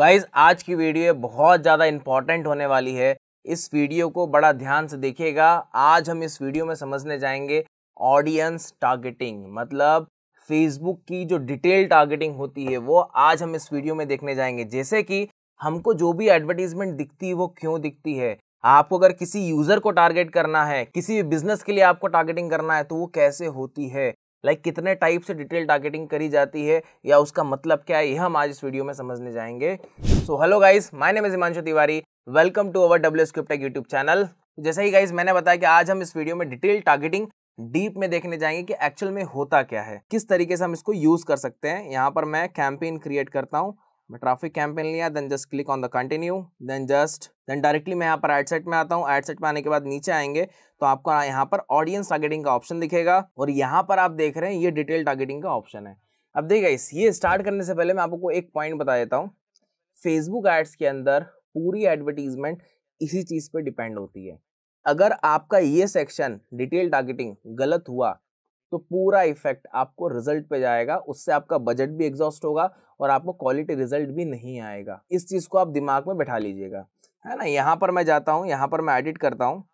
Guys आज की video बहुत ज़्यादा इंपॉर्टेंट होने वाली है इस वीडियो को बड़ा ध्यान से देखिएगा आज हम इस वीडियो में समझने जाएंगे ऑडियंस टारगेटिंग मतलब फेसबुक की जो डिटेल टारगेटिंग होती है वो आज हम इस वीडियो में देखने जाएंगे जैसे कि हमको जो भी एडवर्टीजमेंट दिखती है वो क्यों दिखती है आपको अगर किसी यूज़र को टारगेट करना है किसी भी बिजनेस के लिए आपको टारगेटिंग करना है तो वो कैसे होती है लाइक कितने टाइप से डिटेल टारगेटिंग करी जाती है या उसका मतलब क्या है यह हम आज इस वीडियो में समझने जाएंगे so hello guys my name is Himanshu Tiwari welcome to our W Scriptech YouTube channel जैसे ही गाइस मैंने बताया कि आज हम इस वीडियो में डिटेल टारगेटिंग डीप में देखने जाएंगे कि एक्चुअल में होता क्या है किस तरीके से हम इसको यूज कर सकते हैं यहाँ पर मैं कैंपेन क्रिएट करता हूँ ट्रैफिक कैंपेन लिया then just click on the continue then just then directly मैं यहाँ पर एड सेट में आता हूँ एड सेट में आने के बाद नीचे आएंगे तो आपको यहाँ पर ऑडियंस टारगेटिंग का ऑप्शन दिखेगा और यहाँ पर आप देख रहे हैं ये डिटेल टारगेटिंग का ऑप्शन है अब देखिए इस ये स्टार्ट करने से पहले मैं आपको एक पॉइंट बता देता हूँ फेसबुक एड्स के अंदर पूरी एडवर्टीजमेंट इसी चीज़ पर डिपेंड होती है अगर आपका ये सेक्शन डिटेल टारगेटिंग गलत हुआ तो पूरा इफेक्ट आपको रिजल्ट पे जाएगा उससे आपका बजट भी एग्जॉस्ट होगा और आपको क्वालिटी रिजल्ट भी नहीं आएगा इस चीज़ को आप दिमाग में बैठा लीजिएगा है ना यहाँ पर मैं जाता हूँ यहाँ पर मैं एडिट करता हूँ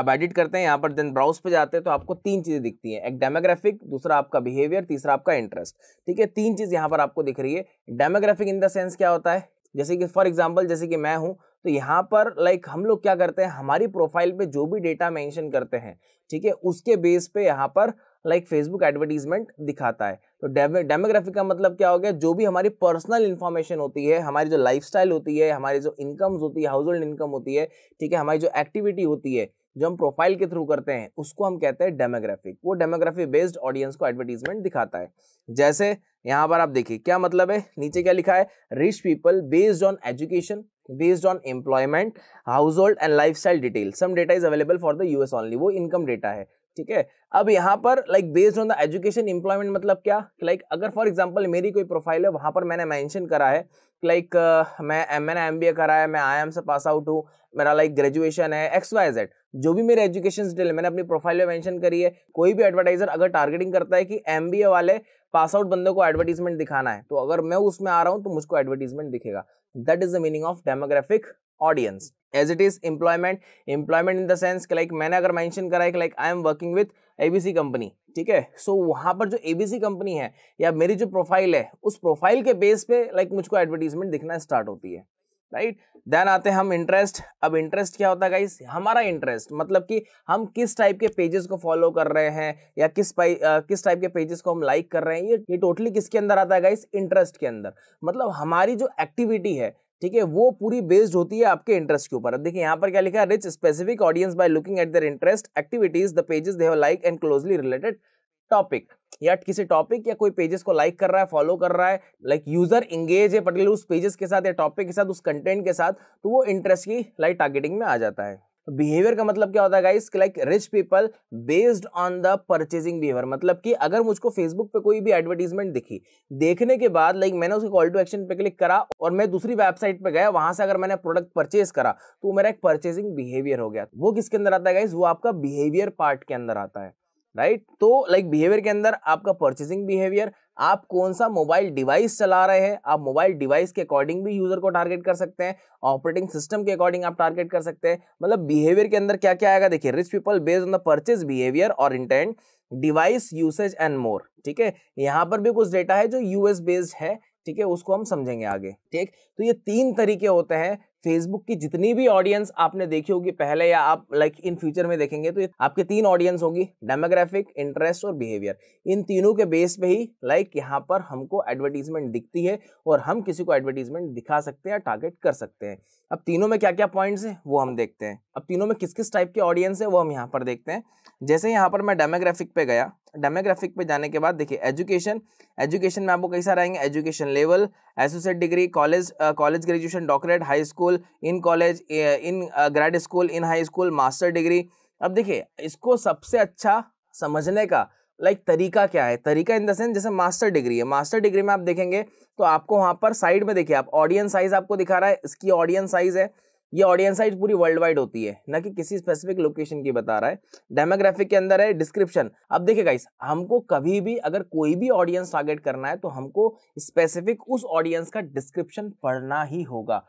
आप एडिट करते हैं यहाँ पर देन ब्राउज पे जाते हैं तो आपको तीन चीज़ें दिखती हैं एक डेमोग्राफिक दूसरा आपका बिहेवियर तीसरा आपका इंटरेस्ट ठीक है तीन चीज़ यहाँ पर आपको दिख रही है डेमोग्राफिक इन द सेंस क्या होता है जैसे कि फॉर एग्जाम्पल जैसे कि मैं हूँ तो यहाँ पर लाइक हम लोग क्या करते हैं हमारी प्रोफाइल पे जो भी डेटा मेंशन करते हैं ठीक है उसके बेस पे यहाँ पर लाइक फेसबुक एडवर्टीजमेंट दिखाता है तो डेमोग्राफिक का मतलब क्या हो गया जो भी हमारी पर्सनल इन्फॉर्मेशन होती है हमारी जो लाइफ होती है हमारी जो इनकम्स होती है हाउस होल्ड इनकम होती है ठीक है हमारी जो एक्टिविटी होती है जो हम प्रोफाइल के थ्रू करते हैं उसको हम कहते हैं डेमोग्राफिक वो डेमोग्राफी बेस्ड ऑडियंस को एडवर्टीजमेंट दिखाता है जैसे यहाँ पर आप देखिए क्या मतलब है नीचे क्या लिखा है reach people based on education based on employment household and lifestyle detail some data is available for the US only वो इनकम डेटा है ठीक है अब यहाँ पर like based on the education employment मतलब क्या लाइक अगर फॉर एग्जांपल मेरी कोई प्रोफाइल है वहाँ पर मैंने मेंशन करा है लाइक uh, मैं मैंने एम बी ए करा है मैं आई एम से पास आउट हूँ मेरा लाइक ग्रेजुएशन है एक्स वाई जेड जो भी मेरे एजुकेशन डिटेल मैंने अपनी प्रोफाइल में मैंशन करी है कोई भी एडवर्टाइजर अगर टारगेटिंग करता है कि एम बी ए वाले पास आउट बंदे को एडवर्टीजमेंट दिखाना है तो अगर मैं उसमें आ रहा हूँ तो मुझको एडवर्टीजमेंट दिखेगा that is the meaning of demographic audience as it is employment employment in the sense कि लाइक मैंने अगर मैंशन करा है कि like I am working with A B C company ठीक है सो वहाँ पर जो ए बी सी कंपनी है या मेरी जो प्रोफाइल है उस प्रोफाइल के बेस पे लाइक like, मुझको एडवर्टीजमेंट दिखना स्टार्ट होती है राइट देन आते हैं हम इंटरेस्ट अब इंटरेस्ट क्या होता है गाइस हमारा इंटरेस्ट मतलब कि हम किस टाइप के पेजेस को फॉलो कर रहे हैं या किस पाई आ, किस टाइप के पेजेस को हम लाइक कर रहे हैं ये ये टोटली किसके अंदर आता है गाइस इंटरेस्ट के अंदर मतलब हमारी जो एक्टिविटी है ठीक है वो पूरी बेस्ड होती है आपके इंटरेस्ट के ऊपर अब देखिए यहाँ पर क्या लिखा है reach specific audience by looking at their interest activities the pages they have like and closely related topic या किसी टॉपिक या कोई पेजेस को लाइक कर रहा है फॉलो कर रहा है लाइक यूजर इंगेज है पर्टिकुलर उस पेजेस के साथ या टॉपिक के साथ उस कंटेंट के साथ तो वो इंटरेस्ट की लाइक टारगेटिंग में आ जाता है बिहेवियर का मतलब क्या होता है guys like reach people based on the purchasing behaviour मतलब कि अगर मुझको फेसबुक पे कोई भी एडवर्टीजमेंट दिखी देखने के बाद लाइक मैंने उसके कॉल टू एक्शन पे क्लिक करा और मैं दूसरी वेबसाइट पे गया वहां से अगर मैंने प्रोडक्ट परचेज करा तो मेरा एक परचेजिंग बिहेवियर हो गया वो किसके अंदर आता है गाइस वो आपका बिहेवियर पार्ट के अंदर आता है राइट तो लाइक बिहेवियर के अंदर आपका परचेसिंग बिहेवियर आप कौन सा मोबाइल डिवाइस चला रहे हैं आप मोबाइल डिवाइस के अकॉर्डिंग भी यूजर को टारगेट कर सकते हैं ऑपरेटिंग सिस्टम के अकॉर्डिंग आप टारगेट कर सकते हैं मतलब बिहेवियर के अंदर क्या क्या आएगा देखिए reach people based on the purchase behaviour और intent device usage and more ठीक है यहाँ पर भी कुछ डेटा है जो यूएस बेस्ड है ठीक है उसको हम समझेंगे आगे ठीक तो ये तीन तरीके होते हैं फेसबुक की जितनी भी ऑडियंस आपने देखी होगी पहले या आप लाइक इन फ्यूचर में देखेंगे तो आपके तीन ऑडियंस होगी डेमोग्राफिक इंटरेस्ट और बिहेवियर इन तीनों के बेस पे ही लाइक यहाँ पर हमको एडवर्टीजमेंट दिखती है और हम किसी को एडवर्टीजमेंट दिखा सकते हैं या टारगेट कर सकते हैं अब तीनों में क्या क्या पॉइंट्स हैं वो हम देखते हैं अब तीनों में किस किस टाइप के ऑडियंस है वो हम यहाँ पर देखते हैं जैसे यहाँ पर मैं डेमोग्राफिक पे गया डेमोग्राफिक पे जाने के बाद देखिए एजुकेशन एजुकेशन में आपको कई सारे आएंगे education level associate degree college college graduation doctorate high school in college in grade school in high school master degree अब देखिए इसको सबसे अच्छा समझने का लाइक like, तरीका क्या है तरीका इन द सेंस जैसे मास्टर डिग्री है मास्टर डिग्री में आप देखेंगे तो आपको वहाँ पर साइड में देखिए आप ऑडियंस साइज आपको दिखा रहा है इसकी ऑडियंस साइज है ये ऑडियंस साइज पूरी वर्ल्ड वाइड होती है ना कि किसी स्पेसिफिक लोकेशन की बता रहा है डेमोग्राफिक के अंदर है डिस्क्रिप्शन अब देखिए गाइस हमको कभी भी अगर कोई भी ऑडियंस टारगेट करना है तो हमको स्पेसिफिक उस ऑडियंस का डिस्क्रिप्शन पढ़ना ही होगा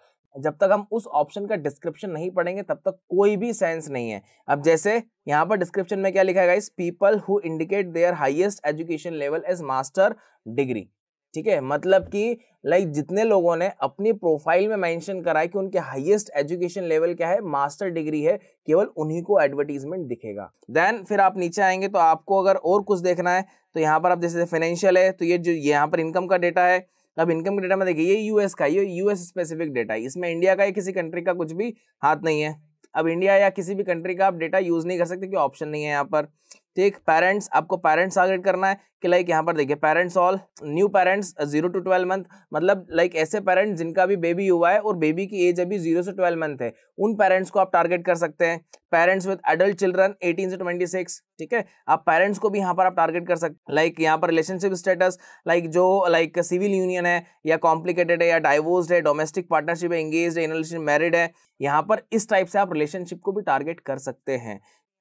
जब तक हम उस ऑप्शन का डिस्क्रिप्शन नहीं पढ़ेंगे तब तक कोई भी सेंस नहीं है अब जैसे यहाँ पर डिस्क्रिप्शन में क्या लिखा है guys people who indicate their highest education level as master degree ठीक है मतलब कि लाइक जितने लोगों ने अपनी प्रोफाइल में मेंशन करा है कि उनके हाईएस्ट एजुकेशन लेवल क्या है मास्टर डिग्री है केवल उन्हीं को एडवर्टीजमेंट दिखेगा देन फिर आप नीचे आएंगे तो आपको अगर और कुछ देखना है तो यहाँ पर आप जैसे फाइनेंशियल है तो ये जो यहाँ पर इनकम का डेटा है अब इनकम का डेटा में देखिए ये यूएस का ये यूएस स्पेसिफिक डेटा है इसमें इंडिया का या किसी कंट्री का कुछ भी हाथ नहीं है अब इंडिया या किसी भी कंट्री का आप डेटा यूज़ नहीं कर सकते क्योंकि ऑप्शन नहीं है यहाँ पर ठीक पेरेंट्स आपको पेरेंट्स टारगेट करना है कि लाइक यहाँ पर देखिए parents all new parents zero to twelve month मतलब लाइक ऐसे पेरेंट्स जिनका भी बेबी हुआ है और बेबी की एज अभी जीरो से ट्वेल्व मंथ है उन पेरेंट्स को आप टारगेट कर सकते हैं पेरेंट्स विद एडल्ट चिल्ड्रन 18 से 26 ठीक है आप पेरेंट्स को भी यहाँ पर आप टारगेट कर सकते हैं लाइक यहाँ पर रिलेशनशिप स्टेटस लाइक जो लाइक सिविल यूनियन है या कॉम्प्लिकेटेड है या डाइवोर्स है डोमेस्टिक पार्टनरशिप है एंगेज है मैरिड है यहाँ पर इस टाइप से आप रिलेशनशिप को भी टारगेट कर सकते हैं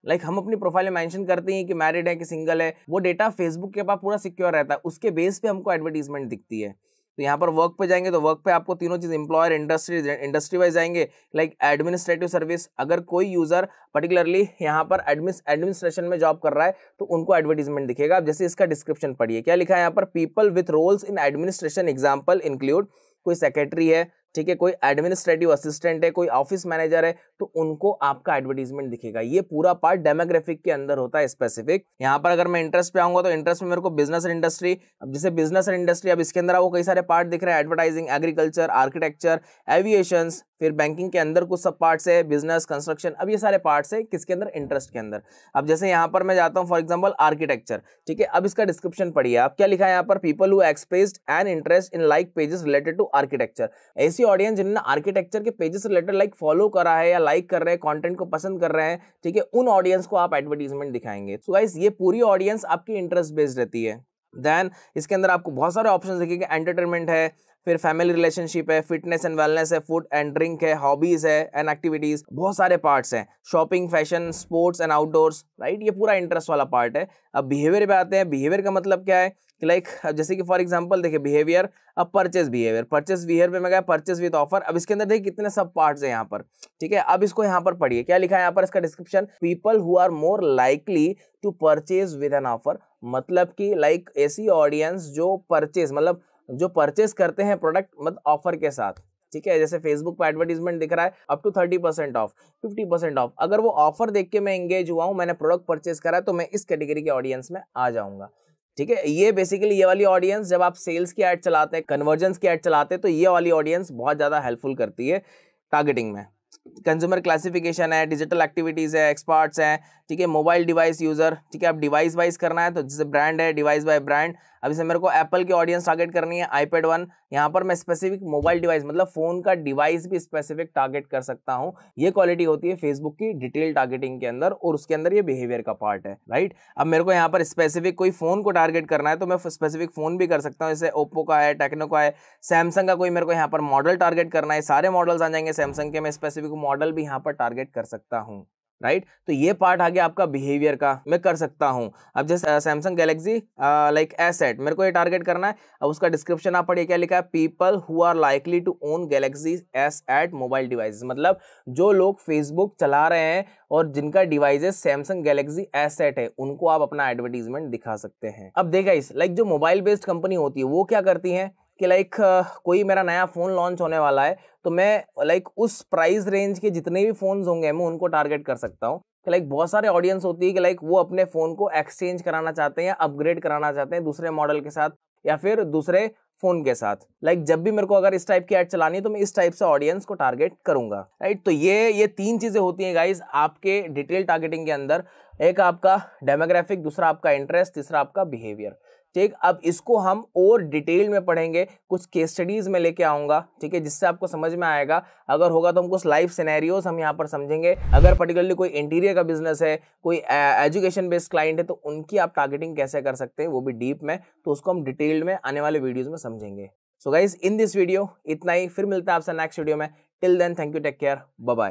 लाइक like हम अपनी प्रोफाइल में मेंशन करते हैं कि मैरिड है कि सिंगल है वो डेटा फेसबुक के पास पूरा सिक्योर रहता है उसके बेस पे हमको एडवर्टीजमेंट दिखती है तो यहाँ पर वर्क पे जाएंगे तो वर्क पे आपको तीनों चीज़ एम्प्लॉयर इंडस्ट्री इंडस्ट्री वाइज जाएंगे लाइक एडमिनिस्ट्रेटिव सर्विस अगर कोई यूज़र पर्टिकुलरली यहाँ पर एडमिनिस्ट्रेशन में जॉब कर रहा है तो उनको एडवर्टीजमेंट दिखेगा आप जैसे इसका डिस्क्रिप्शन पढ़िए क्या लिखा है यहाँ पर people with roles in administration example include कोई सेक्रेटरी है ठीक है कोई एडमिनिस्ट्रेटिव असिस्टेंट है कोई ऑफिस मैनेजर है तो उनको आपका एडवर्टीजमेंट दिखेगा ये पूरा पार्ट डेमोग्राफिक के अंदर होता है स्पेसिफिक यहाँ पर अगर मैं इंटरेस्ट पे आऊंगा तो इंटरेस्ट में मेरे को बिजनेस एंड इंडस्ट्री अब जैसे बिजनेस एंड इंडस्ट्री अब इसके अंदर आपको कई सारे पार्ट दिख रहे हैं एडवर्टाइजिंग एग्रीकल्चर आर्किटेक्चर एविएशन फिर बैंकिंग के अंदर कुछ सब पार्ट्स है बिजनेस कंस्ट्रक्शन अब ये सारे पार्ट्स है किसके अंदर इंटरेस्ट के अंदर अब जैसे यहाँ पर मैं जाता हूँ फॉर एग्जाम्पल आर्किटेक्चर ठीक है अब इसका डिस्क्रिप्शन पढ़िए आप क्या लिखा है यहाँ पर people who expressed an interest in like pages related to architecture ऐसी ऐसी ऑडियंस जिन्होंने आर्किटेक्चर के पेजेस रिलेटेड लाइक फॉलो करा है या लाइक कर रहे हैं कंटेंट को पसंद कर रहे हैं ठीक है उन ऑडियंस को आप एडवर्टीजमेंट दिखाएंगे सो so गाइस ये पूरी ऑडियंस आपकी इंटरेस्ट बेस्ड रहती है देन इसके अंदर आपको बहुत सारे ऑप्शन देखेंगे एंटरटेनमेंट है फिर फैमिली रिलेशनशिप है फिटनेस एंड वेलनेस है फूड एंड ड्रिंक है हॉबीज़ है एंड एक्टिविटीज़ बहुत सारे पार्ट्स हैं shopping fashion sports and outdoors right ये पूरा इंटरेस्ट वाला पार्ट है अब बिहेवियर पे आते हैं बिहेवियर का मतलब क्या है कि लाइक जैसे कि फॉर एग्जांपल देखिए बिहेवियर अब परचेस बिहेवियर परचेस बिहेवियर पे मैं गया परचेस विद ऑफर अब इसके अंदर देखिए कितने सब पार्ट्स हैं यहाँ पर ठीक है अब इसको यहाँ पर पढ़िए क्या लिखा है यहाँ पर इसका description people who are more likely to purchase with an offer मतलब कि लाइक ऐसी ऑडियंस जो परचेज मतलब जो परचेस करते हैं प्रोडक्ट मतलब ऑफर के साथ ठीक है जैसे फेसबुक पर एडवर्टीजमेंट दिख रहा है up to thirty percent off fifty percent off अगर वो ऑफर देख के मैं एंगेज हुआ हूँ मैंने प्रोडक्ट परचेस करा तो मैं इस कैटेगरी के ऑडियंस में आ जाऊंगा ठीक है ये बेसिकली ये वाली ऑडियंस जब आप सेल्स की एड चलाते हैं कन्वर्जेंस की ऐड चलाते हैं तो ये वाली ऑडियंस बहुत ज़्यादा हेल्पफुल करती है टारगेटिंग में कंज्यूमर क्लासिफिकेशन है डिजिटल एक्टिविटीज़ है एक्सपर्ट्स हैं ठीक है मोबाइल डिवाइस यूज़र ठीक है आप डिवाइस वाइज करना है तो जैसे ब्रांड है डिवाइस बाय ब्रांड अब इसे मेरे को एप्पल की ऑडियंस टारगेट करनी है आईपैड वन यहाँ पर मैं स्पेसिफिक मोबाइल डिवाइस मतलब फ़ोन का डिवाइस भी स्पेसिफिक टारगेट कर सकता हूँ ये क्वालिटी होती है फेसबुक की डिटेल टारगेटिंग के अंदर और उसके अंदर ये बिहेवियर का पार्ट है राइट अब मेरे को यहाँ पर स्पेसिफिक कोई फ़ोन को टारगेट करना है तो मैं स्पेसिफिक फ़ोन भी कर सकता हूँ जैसे ओप्पो का है टेक्नो का है सैमसंग का कोई मेरे को यहाँ पर मॉडल टारगेट करना है सारे मॉडल्स आ जाएंगे सैमसंग के मैं स्पेसिफिक मॉडल भी यहाँ पर टारगेट कर सकता हूँ राइट तो ये पार्ट आ गया आपका बिहेवियर का मैं कर सकता हूँ अब जैसे सैमसंग गैलेक्सी लाइक एसेट मेरे को ये टारगेट करना है अब उसका डिस्क्रिप्शन आप पढ़िए क्या लिखा है people who are likely to own Galaxy S eight mobile device मतलब जो लोग फेसबुक चला रहे हैं और जिनका डिवाइसेस सैमसंग गैलेक्सी एसेट है उनको आप अपना एडवर्टीजमेंट दिखा सकते हैं अब देखा इस लाइक जो मोबाइल बेस्ड कंपनी होती है वो क्या करती है कि लाइक कोई मेरा नया फ़ोन लॉन्च होने वाला है तो मैं लाइक उस प्राइस रेंज के जितने भी फ़ोन्स होंगे मैं उनको टारगेट कर सकता हूँ कि लाइक बहुत सारे ऑडियंस होती है कि लाइक वो अपने फ़ोन को एक्सचेंज कराना चाहते हैं या अपग्रेड कराना चाहते हैं दूसरे मॉडल के साथ या फिर दूसरे फ़ोन के साथ लाइक like, जब भी मेरे को अगर इस टाइप की ऐड चलानी है तो मैं इस टाइप से ऑडियंस को टारगेट करूंगा राइट right? तो ये ये तीन चीज़ें होती हैं गाइज आपके डिटेल टारगेटिंग के अंदर एक आपका डेमोग्राफिक दूसरा आपका इंटरेस्ट तीसरा आपका बिहेवियर ठीक अब इसको हम और डिटेल में पढ़ेंगे कुछ केस स्टडीज़ में लेके आऊंगा ठीक है जिससे आपको समझ में आएगा अगर होगा तो हम कुछ लाइफ सिनेरियोज हम यहाँ पर समझेंगे अगर पर्टिकुलरली कोई इंटीरियर का बिजनेस है कोई एजुकेशन बेस्ड क्लाइंट है तो उनकी आप टारगेटिंग कैसे कर सकते हैं वो भी डीप में तो उसको हम डिटेल में आने वाले वीडियोज़ में समझेंगे so guys in this video इतना ही फिर मिलता है आपसे नेक्स्ट वीडियो में till then thank you take care bye